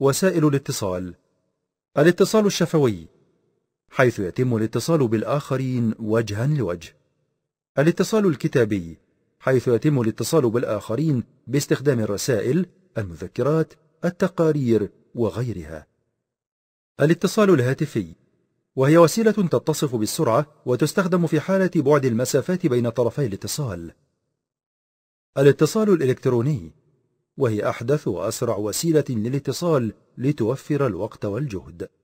وسائل الاتصال الاتصال الشفوي حيث يتم الاتصال بالآخرين وجها لوجه الاتصال الكتابي حيث يتم الاتصال بالآخرين باستخدام الرسائل المذكرات التقارير وغيرها الاتصال الهاتفي وهي وسيلة تتصف بالسرعة وتستخدم في حالة بعد المسافات بين طرفي الاتصال الاتصال الإلكتروني وهي أحدث وأسرع وسيلة للاتصال لتوفر الوقت والجهد